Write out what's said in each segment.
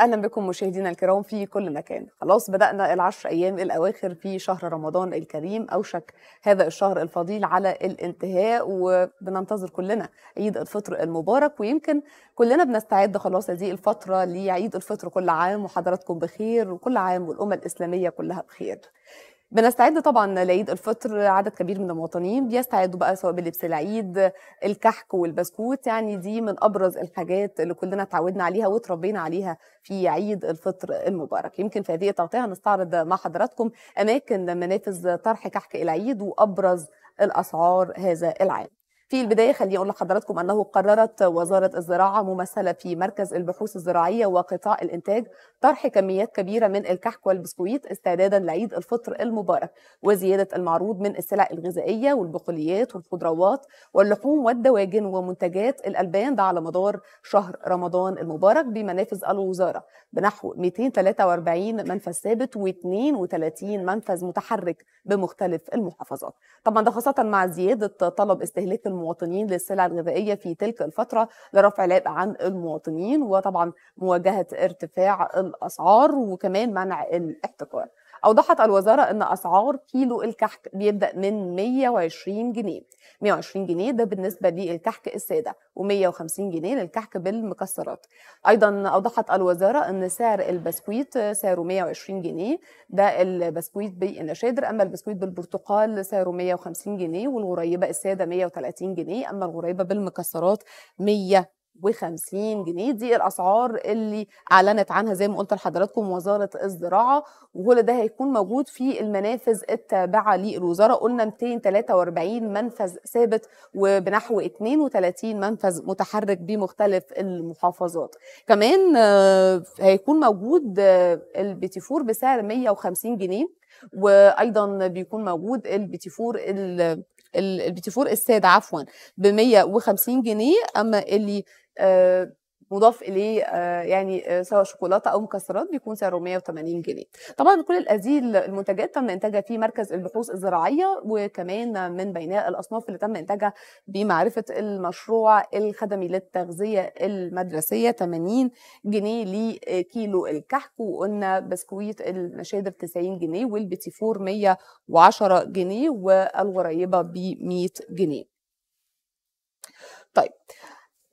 اهلا بكم مشاهدينا الكرام في كل مكان خلاص بدانا العشر ايام الاواخر في شهر رمضان الكريم اوشك هذا الشهر الفضيل على الانتهاء وبننتظر كلنا عيد الفطر المبارك ويمكن كلنا بنستعد خلاص هذه الفتره لعيد الفطر كل عام وحضراتكم بخير وكل عام والامه الاسلاميه كلها بخير بنستعد طبعا لعيد الفطر عدد كبير من المواطنين بيستعدوا بقى سواء بلبس العيد الكحك والبسكوت يعني دي من ابرز الحاجات اللي كلنا اتعودنا عليها وتربينا عليها في عيد الفطر المبارك يمكن في هذه التغطيه هنستعرض مع حضراتكم اماكن منافذ طرح كحك العيد وابرز الاسعار هذا العام في البداية خليني أقول لحضراتكم أنه قررت وزارة الزراعة ممثلة في مركز البحوث الزراعية وقطاع الإنتاج طرح كميات كبيرة من الكحك والبسكويت استعدادا لعيد الفطر المبارك وزيادة المعروض من السلع الغذائية والبقوليات والخضروات واللحوم والدواجن ومنتجات الألبان ده على مدار شهر رمضان المبارك بمنافذ الوزارة بنحو 243 منفذ ثابت و32 منفذ متحرك بمختلف المحافظات طبعا ده خاصة مع زيادة طلب استهلاك المواطنين للسلع الغذائية في تلك الفترة لرفع العبء عن المواطنين وطبعا مواجهة ارتفاع الأسعار وكمان منع الاحتكار أوضحت الوزارة أن أسعار كيلو الكحك بيبدأ من 120 جنيه 120 جنيه ده بالنسبة للكحك السادة و150 جنيه للكحك بالمكسرات أيضا أوضحت الوزارة أن سعر البسكويت سعره 120 جنيه ده البسكويت بالنشادر أما البسكويت بالبرتقال سعره 150 جنيه والغريبة السادة 130 جنيه أما الغريبة بالمكسرات 100 وخمسين جنيه دي الأسعار اللي أعلنت عنها زي ما قلت لحضراتكم وزارة الزراعة وكل ده هيكون موجود في المنافذ التابعة للوزارة قلنا 243 منفذ ثابت وبنحو 32 منفذ متحرك بمختلف المحافظات كمان آه، هيكون موجود آه، البيتي فور بسعر 150 جنيه وايضا بيكون موجود البيتي فور البيتي فور عفوا ب 150 جنيه اما اللي آه، مضاف اليه آه، يعني آه، سواء شوكولاته او مكسرات بيكون سعره 180 جنيه طبعا كل هذه المنتجات تم انتاجها في مركز البحوث الزراعيه وكمان من بينها الاصناف اللي تم انتاجها بمعرفه المشروع الخدمي للتغذيه المدرسيه 80 جنيه لكيلو الكحك وقلنا بسكويت المشادر 90 جنيه والبيتي فور 110 جنيه والغريبه ب 100 جنيه طيب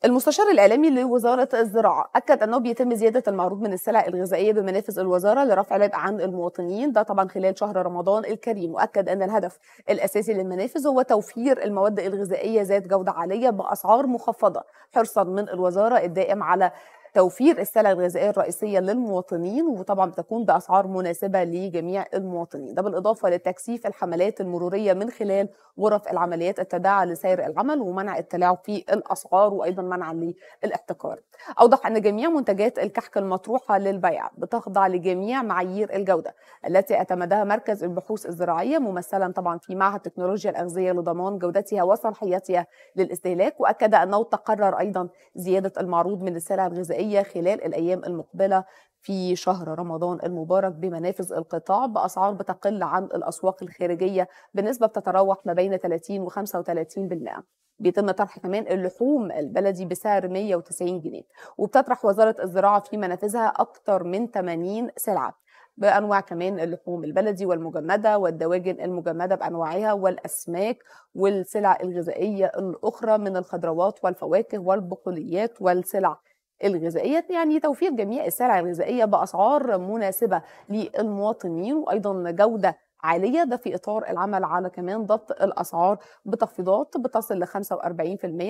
المستشار الإعلامي لوزارة الزراعة أكد أنه بيتم زيادة المعروض من السلع الغذائية بمنافذ الوزارة لرفع العبء عن المواطنين ده طبعا خلال شهر رمضان الكريم وأكد أن الهدف الأساسي للمنافذ هو توفير المواد الغذائية ذات جودة عالية بأسعار مخفضة حرصا من الوزارة الدائم على توفير السلع الغذائيه الرئيسيه للمواطنين وطبعا بتكون باسعار مناسبه لجميع المواطنين ده بالاضافه لتكثيف الحملات المروريه من خلال غرف العمليات التابعه لسير العمل ومنع التلاعب في الاسعار وايضا منعا للاحتكار اوضح ان جميع منتجات الكحك المطروحه للبيع بتخضع لجميع معايير الجوده التي اعتمدها مركز البحوث الزراعيه ممثلا طبعا في معهد تكنولوجيا الاغذيه لضمان جودتها وصلاحيتها للاستهلاك واكد انه تقرر ايضا زياده المعروض من السلع الغذائيه الشرعية خلال الأيام المقبلة في شهر رمضان المبارك بمنافذ القطاع بأسعار بتقل عن الأسواق الخارجية بنسبة بتتراوح ما بين 30 و 35% بيتم طرح كمان اللحوم البلدي بسعر 190 جنيه وبتطرح وزارة الزراعة في منافذها أكثر من 80 سلعة بانواع كمان اللحوم البلدي والمجمده والدواجن المجمده بانواعها والاسماك والسلع الغذائيه الاخرى من الخضروات والفواكه والبقوليات والسلع الغذائية يعني توفير جميع السلع الغذائية بأسعار مناسبة للمواطنين وأيضا جودة عالية ده في إطار العمل على كمان ضبط الأسعار بتخفيضات بتصل ل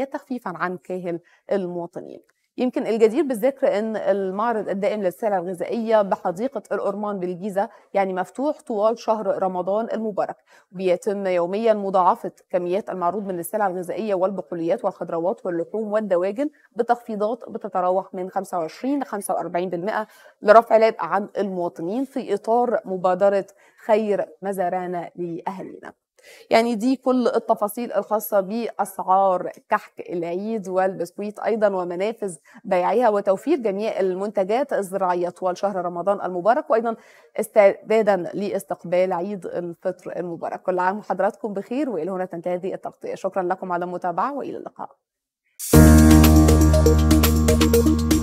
45% تخفيفا عن كاهل المواطنين يمكن الجدير بالذكر ان المعرض الدائم للسلع الغذائيه بحديقه الأرمان بالجيزه يعني مفتوح طوال شهر رمضان المبارك بيتم يوميا مضاعفه كميات المعروض من السلع الغذائيه والبقوليات والخضروات واللحوم والدواجن بتخفيضات بتتراوح من 25 ل 45% لرفع العبء عن المواطنين في اطار مبادره خير مزارعنا لاهالينا يعني دي كل التفاصيل الخاصة بأسعار كحك العيد والبسكويت أيضا ومنافذ بيعها وتوفير جميع المنتجات الزراعية طوال شهر رمضان المبارك وأيضا استعدادا لاستقبال عيد الفطر المبارك كل عام وحضراتكم بخير وإلى هنا تنتهي هذه التغطية شكرا لكم على المتابعة وإلى اللقاء thank you